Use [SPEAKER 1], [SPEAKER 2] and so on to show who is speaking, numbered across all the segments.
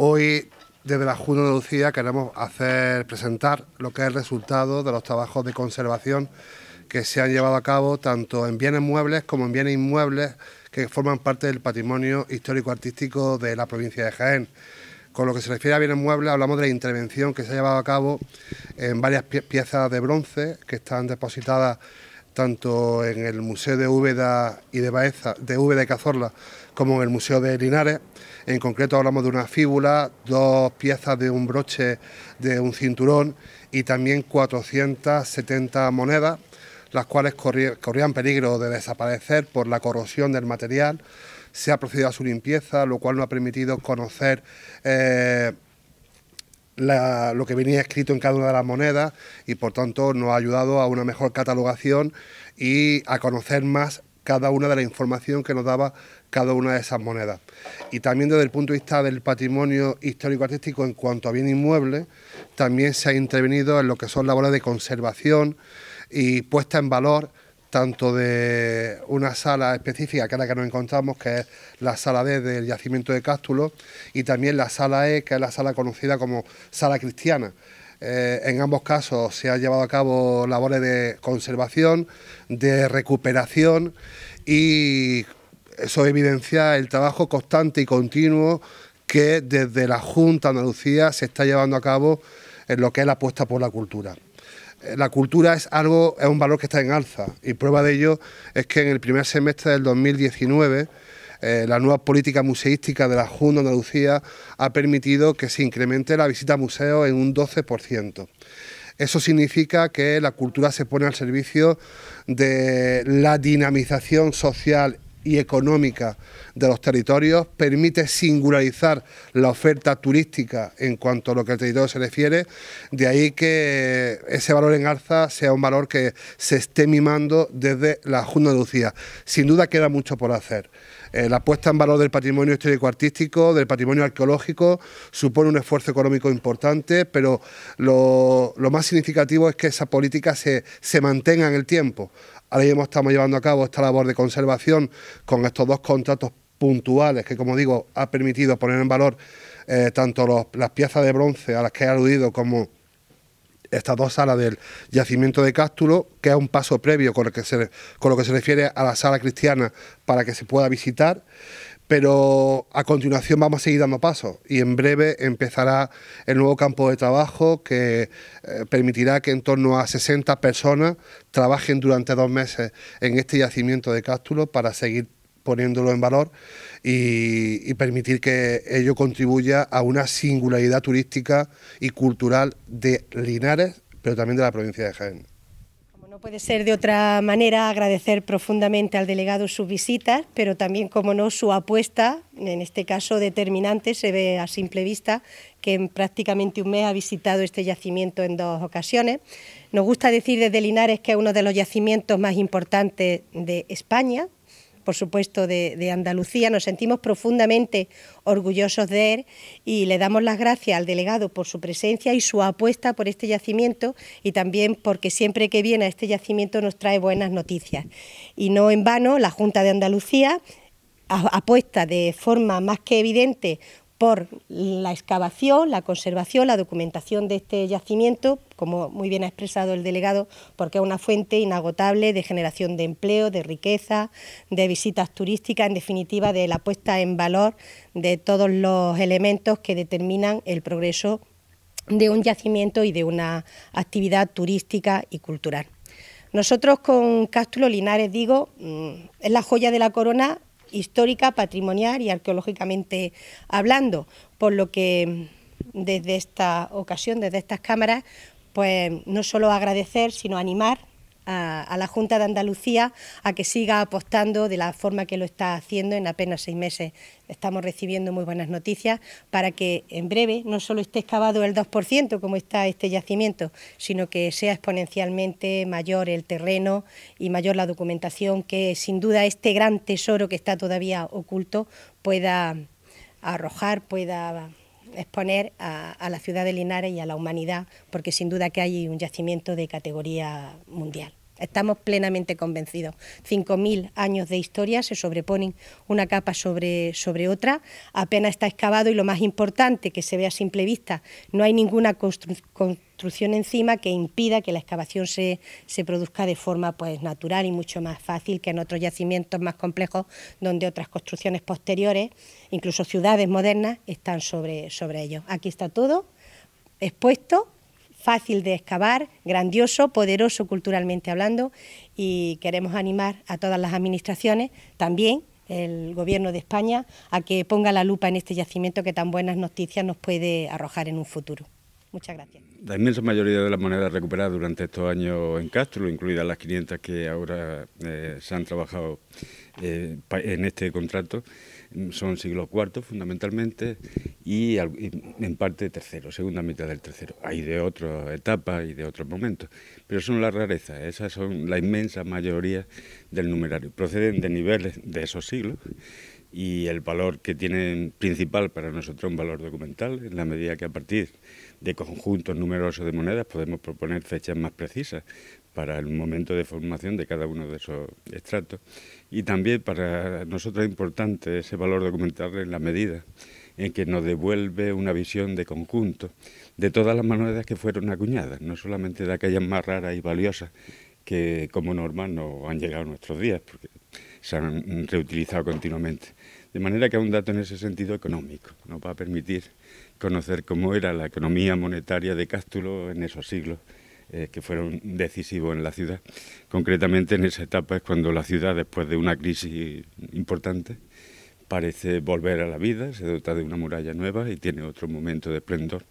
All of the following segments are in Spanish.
[SPEAKER 1] Hoy, desde la Junta de Lucía queremos hacer, presentar lo que es el resultado de los trabajos de conservación que se han llevado a cabo tanto en bienes muebles como en bienes inmuebles que forman parte del patrimonio histórico-artístico de la provincia de Jaén. Con lo que se refiere a bienes muebles, hablamos de la intervención que se ha llevado a cabo en varias piezas de bronce que están depositadas tanto en el Museo de Úbeda y de Baeza, de Úbeda y Cazorla, como en el Museo de Linares. En concreto hablamos de una fíbula, dos piezas de un broche de un cinturón y también 470 monedas, las cuales corrían peligro de desaparecer por la corrosión del material. Se ha procedido a su limpieza, lo cual nos ha permitido conocer... Eh, lo que venía escrito en cada una de las monedas y por tanto nos ha ayudado a una mejor catalogación y a conocer más cada una de la información que nos daba cada una de esas monedas. Y también desde el punto de vista del patrimonio histórico-artístico en cuanto a bien inmueble, también se ha intervenido en lo que son labores de conservación y puesta en valor tanto de una sala específica que es la que nos encontramos, que es la sala D del yacimiento de Cástulo, y también la sala E, que es la sala conocida como sala cristiana, eh, en ambos casos se han llevado a cabo labores de conservación, de recuperación y eso evidencia el trabajo constante y continuo que desde la Junta de Andalucía se está llevando a cabo en lo que es la apuesta por la cultura. Eh, la cultura es algo, es un valor que está en alza y prueba de ello es que en el primer semestre del 2019 eh, la nueva política museística de la Junta de Andalucía ha permitido que se incremente la visita a museos en un 12%. Eso significa que la cultura se pone al servicio de la dinamización social y económica de los territorios, permite singularizar la oferta turística en cuanto a lo que el territorio se refiere, de ahí que ese valor en alza sea un valor que se esté mimando desde la Junta de Lucía... Sin duda queda mucho por hacer. Eh, la puesta en valor del patrimonio histórico-artístico, del patrimonio arqueológico, supone un esfuerzo económico importante, pero lo, más significativo es que esa política se, se mantenga en el tiempo. Ahora mismo estamos llevando a cabo esta labor de conservación con estos dos contratos puntuales que, como digo, ha permitido poner en valor eh, tanto las piezas de bronce a las que he aludido como estas dos salas del yacimiento de Cástulo, que es un paso previo con, el que se, con lo que se refiere a la sala cristiana para que se pueda visitar pero a continuación vamos a seguir dando pasos y en breve empezará el nuevo campo de trabajo que eh, permitirá que en torno a 60 personas trabajen durante dos meses en este yacimiento de Cástulo para seguir poniéndolo en valor y, y, permitir que ello contribuya a una singularidad turística y cultural de Linares, pero también de la provincia de Jaén.
[SPEAKER 2] No puede ser de otra manera agradecer profundamente al delegado sus visitas, pero también, como no, su apuesta, en este caso determinante, se ve a simple vista que en prácticamente un mes ha visitado este yacimiento en dos ocasiones. Nos gusta decir desde Linares que es uno de los yacimientos más importantes de España, por supuesto, de, Andalucía. Nos sentimos profundamente orgullosos de él y le damos las gracias al delegado por su presencia y su apuesta por este yacimiento y también porque siempre que viene a este yacimiento nos trae buenas noticias. Y no en vano, la Junta de Andalucía apuesta de forma más que evidente por la excavación, la conservación, la documentación de este yacimiento, como muy bien ha expresado el delegado, porque es una fuente inagotable de generación de empleo, de riqueza, de visitas turísticas, en definitiva de la puesta en valor de todos los elementos que determinan el progreso de un yacimiento y de una actividad turística y cultural. Nosotros con Cástulo Linares, digo, mm, es la joya de la corona histórica, patrimonial y arqueológicamente hablando, por lo que desde esta ocasión, desde estas cámaras, pues no solo agradecer, sino animar a, la Junta de Andalucía a que siga apostando de la forma que lo está haciendo en apenas seis meses. Estamos recibiendo muy buenas noticias para que en breve no solo esté excavado el 2% como está este yacimiento, sino que sea exponencialmente mayor el terreno y mayor la documentación que sin duda este gran tesoro que está todavía oculto pueda arrojar, pueda exponer a, la ciudad de Linares y a la humanidad, porque sin duda que hay un yacimiento de categoría mundial. Estamos plenamente convencidos. 5.000 años de historia se sobreponen una capa sobre, sobre otra, apenas está excavado y lo más importante que se vea a simple vista, no hay ninguna construcción encima que impida que la excavación se, se, produzca de forma pues, natural y mucho más fácil que en otros yacimientos más complejos donde otras construcciones posteriores, incluso ciudades modernas, están sobre, sobre ellos. Aquí está todo expuesto fácil de excavar, grandioso, poderoso culturalmente hablando y queremos animar a todas las administraciones, también el Gobierno de España, a que ponga la lupa en este yacimiento que tan buenas noticias nos puede arrojar en un futuro. Muchas gracias.
[SPEAKER 3] La inmensa mayoría de las monedas recuperadas durante estos años en Castro, incluidas las 500 que ahora eh, se han trabajado eh, en este contrato, son siglos IV fundamentalmente y, en parte tercero, segunda mitad del tercero. Hay de otras etapas y de otros momentos, pero son las rarezas, esas son la inmensa mayoría del numerario. Proceden de niveles de esos siglos y el valor que tienen principal para nosotros un valor documental, en la medida que a partir de conjuntos numerosos de monedas podemos proponer fechas más precisas para el momento de formación de cada uno de esos estratos. Y también para nosotros es importante ese valor documental en la medida en que nos devuelve una visión de conjunto de todas las monedas que fueron acuñadas, no solamente de aquellas más raras y valiosas que como norma no han llegado a nuestros días, porque se han reutilizado continuamente. De manera que un dato en ese sentido económico nos va a permitir conocer cómo era la economía monetaria de Cástulo en esos siglos eh, que fueron decisivos en la ciudad. Concretamente en esa etapa es cuando la ciudad, después de una crisis importante, parece volver a la vida, se dota de una muralla nueva y tiene otro momento de esplendor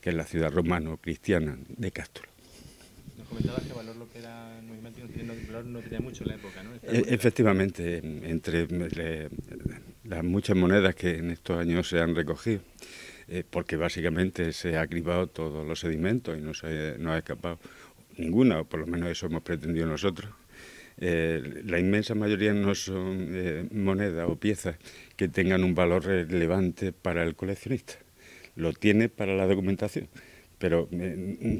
[SPEAKER 3] que es la ciudad romano-cristiana de Cástulo comentabas que valor el
[SPEAKER 1] valor no tenía mucho en la época, e,
[SPEAKER 3] efectivamente, entre las muchas monedas que en estos años se han recogido, eh, porque básicamente se ha cribado todos los sedimentos y no se no ha escapado ninguna, o por lo menos eso hemos pretendido nosotros. Eh, la inmensa mayoría no son eh, monedas o piezas que tengan un valor relevante para el coleccionista. Lo tiene para la documentación pero eh,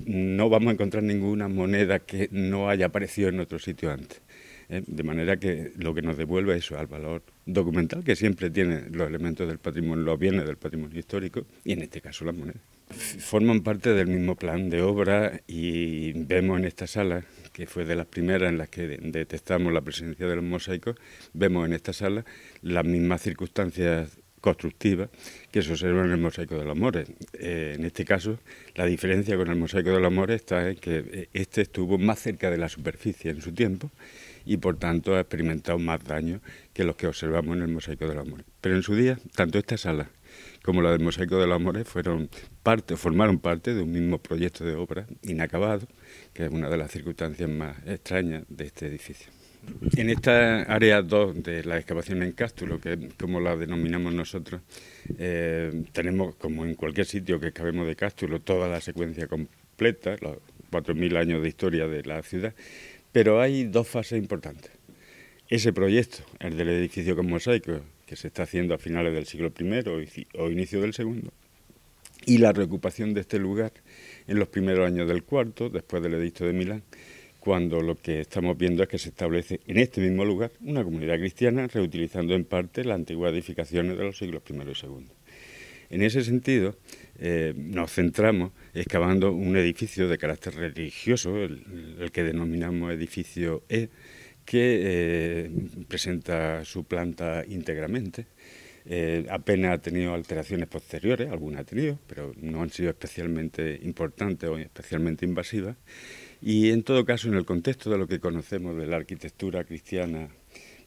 [SPEAKER 3] no vamos a encontrar ninguna moneda que no haya aparecido en otro sitio antes. ¿eh? De manera que lo que nos devuelve eso al valor documental que siempre tiene los elementos del patrimonio, los bienes del patrimonio histórico y en este caso las monedas. Forman parte del mismo plan de obra y vemos en esta sala, que fue de las primeras en las que detectamos la presencia de los mosaicos, vemos en esta sala las mismas circunstancias constructiva que se observa en el mosaico de los mores. Eh, en este caso, la diferencia con el mosaico de los mores está en que eh, este estuvo más cerca de la superficie en su tiempo y por tanto ha experimentado más daño que los que observamos en el mosaico de los mores. Pero en su día, tanto esta sala como la del mosaico de los mores fueron parte, formaron parte de un mismo proyecto de obra inacabado, que es una de las circunstancias más extrañas de este edificio en esta área 2 de la excavación en cástulo, que como la denominamos nosotros, eh, tenemos, como en cualquier sitio que excavemos de cástulo, toda la secuencia completa, los 4.000 años de historia de la ciudad, pero hay dos fases importantes. Ese proyecto, el del edificio con mosaico, que se está haciendo a finales del siglo I o inicio del segundo, y la reocupación de este lugar en los primeros años del cuarto, después del edicto de Milán, cuando lo que estamos viendo es que se establece en este mismo lugar una comunidad cristiana reutilizando en parte las antiguas edificaciones de los siglos I y II. En ese sentido, eh, nos centramos excavando un edificio de carácter religioso, el, que denominamos edificio E, que eh, presenta su planta íntegramente. Eh, apenas ha tenido alteraciones posteriores, algunas ha tenido, pero no han sido especialmente importantes o especialmente invasivas. Y en todo caso, en el contexto de lo que conocemos de la arquitectura cristiana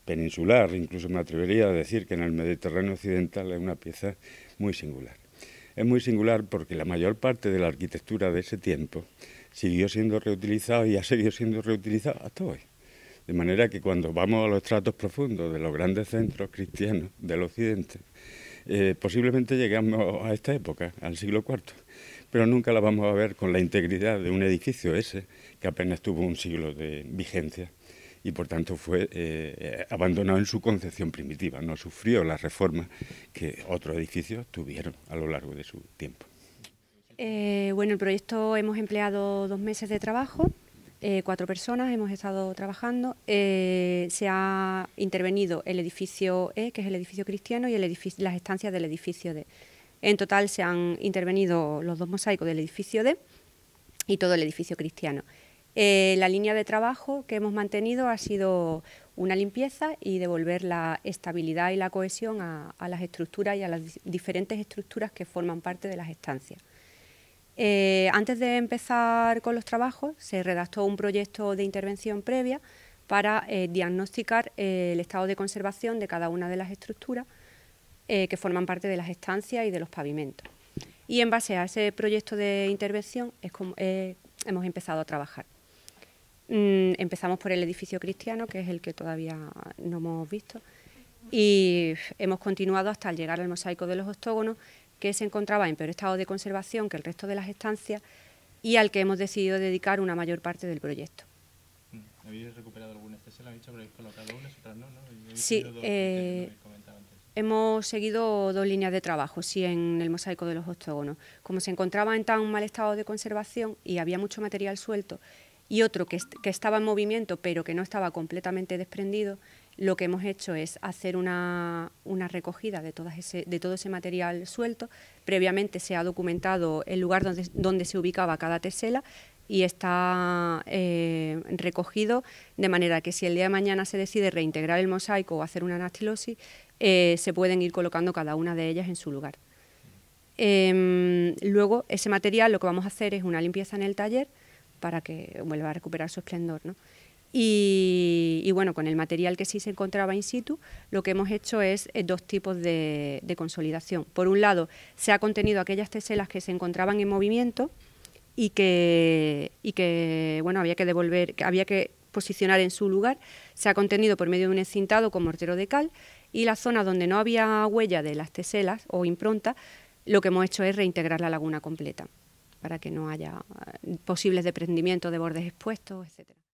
[SPEAKER 3] peninsular, incluso me atrevería a decir que en el Mediterráneo occidental es una pieza muy singular. Es muy singular porque la mayor parte de la arquitectura de ese tiempo siguió siendo reutilizada y ha seguido siendo reutilizada hasta hoy. De manera que cuando vamos a los estratos profundos de los grandes centros cristianos del occidente, eh, posiblemente llegamos a esta época, al siglo IV pero nunca la vamos a ver con la integridad de un edificio ese, que apenas tuvo un siglo de vigencia y por tanto fue eh, eh, abandonado en su concepción primitiva, no sufrió las reformas que otros edificios tuvieron a lo largo de su tiempo.
[SPEAKER 4] Eh, bueno, el proyecto hemos empleado dos meses de trabajo, cuatro personas hemos estado trabajando. se ha intervenido el edificio E, que es el edificio cristiano, y el las estancias del edificio D. En total se han intervenido los dos mosaicos del edificio D y todo el edificio cristiano. Eh, la línea de trabajo que hemos mantenido ha sido una limpieza y devolver la estabilidad y la cohesión a, las estructuras y a las diferentes estructuras que forman parte de las estancias. Eh, antes de empezar con los trabajos, se redactó un proyecto de intervención previa para eh, diagnosticar el estado de conservación de cada una de las estructuras eh, que forman parte de las estancias y de los pavimentos. Y en base a ese proyecto de intervención es como, eh, hemos empezado a trabajar. Mm, empezamos por el edificio cristiano, que es el que todavía no hemos visto, y hemos continuado hasta llegar al mosaico de los octógonos, que se encontraba en peor estado de conservación que el resto de las estancias y al que hemos decidido dedicar una mayor parte del proyecto.
[SPEAKER 1] Mm, ¿Habéis
[SPEAKER 2] recuperado alguna ¿La habéis colocado unas, otras no? Sí,
[SPEAKER 4] hemos seguido dos líneas de trabajo, sí, en el mosaico de los octógonos. Como se encontraba en tan mal estado de conservación y había mucho material suelto, y otro que, estaba en movimiento pero que no estaba completamente desprendido, lo que hemos hecho es hacer una, recogida de, de, todo ese material suelto. Previamente se ha documentado el lugar donde, se ubicaba cada tesela y está eh, recogido de manera que si el día de mañana se decide reintegrar el mosaico o hacer una anastilosis, eh, se pueden ir colocando cada una de ellas en su lugar. Em, luego, ese material lo que vamos a hacer es una limpieza en el taller para que vuelva a recuperar su esplendor. ¿no? Y, bueno, con el material que sí se encontraba in situ, lo que hemos hecho es eh, dos tipos de, consolidación. Por un lado, se ha contenido aquellas teselas que se encontraban en movimiento y que, bueno, había que devolver, que había que posicionar en su lugar. Se ha contenido por medio de un encintado con mortero de cal, y la zona donde no había huella de las teselas o impronta, lo que hemos hecho es reintegrar la laguna completa
[SPEAKER 1] para que no haya eh, posibles desprendimientos de bordes expuestos, etcétera.